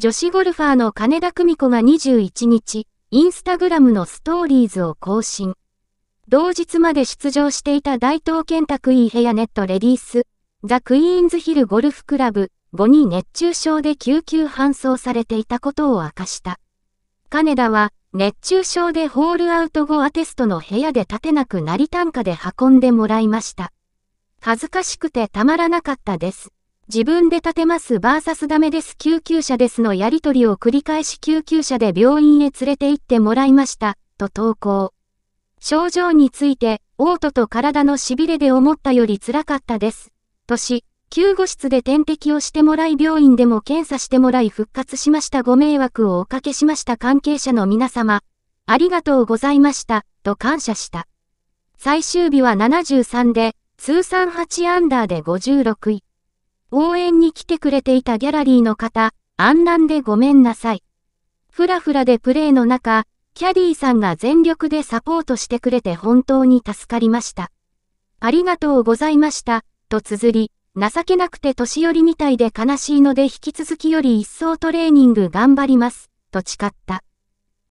女子ゴルファーの金田久美子が21日、インスタグラムのストーリーズを更新。同日まで出場していた大東建託イーヘアネットレディース、ザ・クイーンズヒルゴルフクラブ5に熱中症で救急搬送されていたことを明かした。金田は、熱中症でホールアウト後アテストの部屋で立てなくなり単価で運んでもらいました。恥ずかしくてたまらなかったです。自分で建てます VS ダメです救急車ですのやりとりを繰り返し救急車で病院へ連れて行ってもらいました、と投稿。症状について、嘔吐と体の痺れで思ったより辛かったです。とし、救護室で点滴をしてもらい病院でも検査してもらい復活しましたご迷惑をおかけしました関係者の皆様、ありがとうございました、と感謝した。最終日は73で、通算8アンダーで56位。応援に来てくれていたギャラリーの方、な乱でごめんなさい。ふらふらでプレーの中、キャディーさんが全力でサポートしてくれて本当に助かりました。ありがとうございました、と綴り、情けなくて年寄りみたいで悲しいので引き続きより一層トレーニング頑張ります、と誓った。